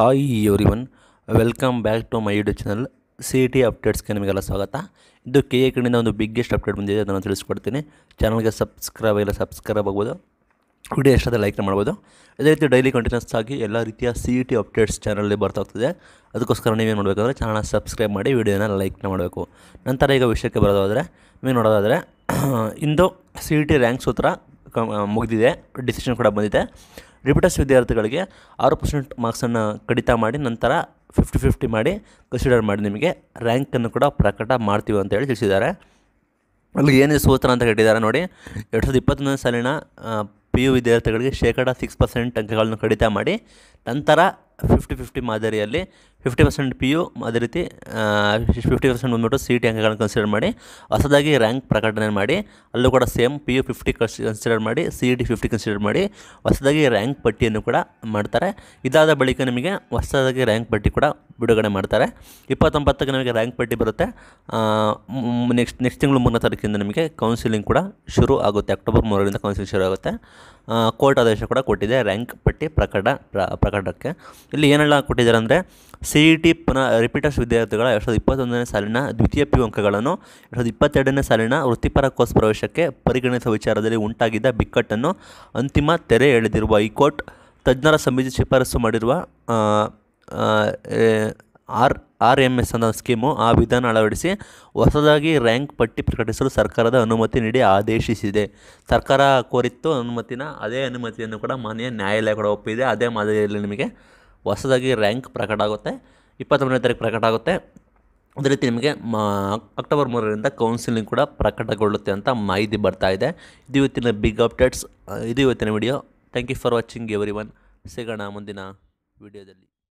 hi everyone welcome back to my YouTube channel C E T ಅಪ್ಡೇಟ್ಸ್ಗೆ ನಿಮಗೆಲ್ಲ ಸ್ವಾಗತ ಇದು ಕೆ ಎ ಕಡೆಯಿಂದ ಒಂದು ಬಿಗ್ಗೆಸ್ಟ್ ಅಪ್ಡೇಟ್ ಬಂದಿದೆ ಅದನ್ನು ತಿಳಿಸ್ಕೊಡ್ತೀನಿ ಚಾನಲ್ಗೆ ಸಬ್ಸ್ಕ್ರೈಬ್ ಆಗಿಲ್ಲ ಸಬ್ಸ್ಕ್ರೈಬ್ ಆಗ್ಬೋದು ವಿಡಿಯೋ ಎಷ್ಟಾದ ಲೈಕ್ ಮಾಡ್ಬೋದು ಅದೇ ರೀತಿ ಡೈಲಿ ಕಂಟಿನ್ಯೂಸ್ ಆಗಿ ಎಲ್ಲ ರೀತಿಯ ಸಿ ಇ ಟಿ ಅಪ್ಡೇಟ್ಸ್ ಚಾನಲಲ್ಲಿ ಬರ್ತಾ ಹೋಗ್ತಿದೆ ಅದಕ್ಕೋಸ್ಕರ ನೀವೇನು ನೋಡಬೇಕಾದ್ರೆ ಚಾನಲ್ನ ಸಬ್ಸ್ಕ್ರೈಬ್ ಮಾಡಿ ವಿಡಿಯೋನ ಲೈಕ್ ಮಾಡಬೇಕು ನಂತರ ಈಗ ವಿಷಯಕ್ಕೆ ಬರೋದಾದರೆ ನೀವು ನೋಡೋದಾದರೆ ಇಂದು ಸಿ ಇ ಟಿ ರ್ಯಾಂಕ್ ಸೂತ್ರ ಮುಗಿದಿದೆ ಡಿಸಿಷನ್ ಕೂಡ ಬಂದಿದೆ ರಿಪಿಟಸ್ ವಿದ್ಯಾರ್ಥಿಗಳಿಗೆ ಆರು ಪರ್ಸೆಂಟ್ ಮಾರ್ಕ್ಸನ್ನು ಕಡಿತ ಮಾಡಿ ನಂತರ ಫಿಫ್ಟಿ ಫಿಫ್ಟಿ ಮಾಡಿ ಕನ್ಸಿಡರ್ ಮಾಡಿ ನಿಮಗೆ ರ್ಯಾಂಕನ್ನು ಕೂಡ ಪ್ರಕಟ ಮಾಡ್ತೀವಿ ಅಂತ ಹೇಳಿ ತಿಳಿಸಿದ್ದಾರೆ ಅಲ್ಲಿ ಏನೇ ಸೂತ್ರ ಅಂತ ಹೇಳಿದ್ದಾರೆ ನೋಡಿ ಎರಡು ಸಾವಿರದ ಇಪ್ಪತ್ತೊಂದನೇ ಸಾಲಿನ ಪಿ ಯು ವಿದ್ಯಾರ್ಥಿಗಳಿಗೆ ಶೇಕಡ ಸಿಕ್ಸ್ ಪರ್ಸೆಂಟ್ ಅಂಕಗಳನ್ನು ಕಡಿತ ಮಾಡಿ ನಂತರ ಫಿಫ್ಟಿ ಫಿಫ್ಟಿ ಮಾದರಿಯಲ್ಲಿ ಫಿಫ್ಟಿ ಪರ್ಸೆಂಟ್ ಪಿ ಯು ಅದೇ ರೀತಿ ಫಿಫ್ಟಿ ಪರ್ಸೆಂಟ್ ಬಂದುಬಿಟ್ಟು ಸಿ ಟಿ ಅಂಕಗಳನ್ನು ಕನ್ಸಿಡರ್ ಮಾಡಿ ಹೊಸದಾಗಿ ರ್ಯಾಂಕ್ ಪ್ರಕಟಣೆ ಮಾಡಿ ಅಲ್ಲೂ ಕೂಡ ಸೇಮ್ ಪಿ ಯು ಫಿಫ್ಟಿ ಕನ್ಸ್ ಕನ್ಸಿಡರ್ ಮಾಡಿ C E T fifty consider ಮಾಡಿ ಹೊಸದಾಗಿ ರ್ಯಾಂಕ್ ಪಟ್ಟಿಯನ್ನು ಕೂಡ ಮಾಡ್ತಾರೆ ಇದಾದ ಬಳಿಕ ನಿಮಗೆ ಹೊಸದಾಗಿ ರ್ಯಾಂಕ್ ಪಟ್ಟಿ ಕೂಡ ಬಿಡುಗಡೆ ಮಾಡ್ತಾರೆ ಇಪ್ಪತ್ತೊಂಬತ್ತಕ್ಕೆ ನಮಗೆ ರ್ಯಾಂಕ್ ಪಟ್ಟಿ ಬರುತ್ತೆ ನೆಕ್ಸ್ಟ್ ನೆಕ್ಸ್ಟ್ ತಿಂಗಳು ಮೂರನೇ ತಾರೀಕಿಂದ ನಮಗೆ ಕೌನ್ಸಿಲಿಂಗ್ ಕೂಡ ಶುರು ಆಗುತ್ತೆ ಅಕ್ಟೋಬರ್ ಮೂರರಿಂದ ಕೌನ್ಸಿಲಿಂಗ್ ಶುರು ಆಗುತ್ತೆ ಕೋರ್ಟ್ ಆದೇಶ ಕೂಡ ಕೊಟ್ಟಿದೆ ರ್ಯಾಂಕ್ ಪಟ್ಟಿ ಪ್ರಕಟ ಪ್ರಕಟಕ್ಕೆ ಇಲ್ಲಿ ಏನೆಲ್ಲ ಕೊಟ್ಟಿದ್ದಾರೆ ಅಂದರೆ ಸಿ ಇ ಟಿ ಪುನಃ ರಿಪೀಟರ್ಸ್ ವಿದ್ಯಾರ್ಥಿಗಳ ಎರಡು ಸಾವಿರದ ಇಪ್ಪತ್ತೊಂದನೇ ಸಾಲಿನ ದ್ವಿತೀಯ ಪಿ ಅಂಕಗಳನ್ನು ಎರಡು ಸಾವಿರದ ಇಪ್ಪತ್ತೆರಡನೇ ಸಾಲಿನ ವೃತ್ತಿಪರ ಕೋರ್ಸ್ ಪ್ರವೇಶಕ್ಕೆ ಪರಿಗಣಿಸುವ ವಿಚಾರದಲ್ಲಿ ಉಂಟಾಗಿದ್ದ ಬಿಕ್ಕಟ್ಟನ್ನು ಅಂತಿಮ ತೆರೆ ಎಳೆದಿರುವ ಹೈಕೋರ್ಟ್ ತಜ್ಞರ ಸಮಿತಿ ಶಿಫಾರಸು ಮಾಡಿರುವ ಆರ್ ಆರ್ ಎಮ್ ಎಸ್ ಅನ್ನೋ ಸ್ಕೀಮು ಆ ವಿಧಾನ ಅಳವಡಿಸಿ ಹೊಸದಾಗಿ ರ್ಯಾಂಕ್ ಪಟ್ಟಿ ಪ್ರಕಟಿಸಲು ಸರ್ಕಾರದ ಅನುಮತಿ ನೀಡಿ ಆದೇಶಿಸಿದೆ ಸರ್ಕಾರ ಕೋರಿತ್ತು ಅನುಮತಿನ ಅದೇ ಅನುಮತಿಯನ್ನು ಕೂಡ ಮಾನ್ಯ ನ್ಯಾಯಾಲಯ ಕೂಡ ಒಪ್ಪಿದೆ ಅದೇ ಮಾದರಿಯಲ್ಲಿ ನಿಮಗೆ ಹೊಸದಾಗಿ ರ್ಯಾಂಕ್ ಪ್ರಕಟ ಆಗುತ್ತೆ ಇಪ್ಪತ್ತೊಂಬತ್ತನೇ ತಾರೀಕು ಪ್ರಕಟ ಆಗುತ್ತೆ ಅದೇ ರೀತಿ ನಿಮಗೆ ಮಾ ಅಕ್ಟೋಬರ್ ಮೂರರಿಂದ ಕೌನ್ಸಿಲಿಂಗ್ ಕೂಡ ಪ್ರಕಟಗೊಳ್ಳುತ್ತೆ ಅಂತ ಮಾಹಿತಿ ಬರ್ತಾ ಇದೆ ಇದು ಇವತ್ತಿನ ಬಿಗ್ ಅಪ್ಡೇಟ್ಸ್ ಇದು ಇವತ್ತಿನ video thank you for watching everyone ಸಿಗೋಣ ಮುಂದಿನ ವಿಡಿಯೋದಲ್ಲಿ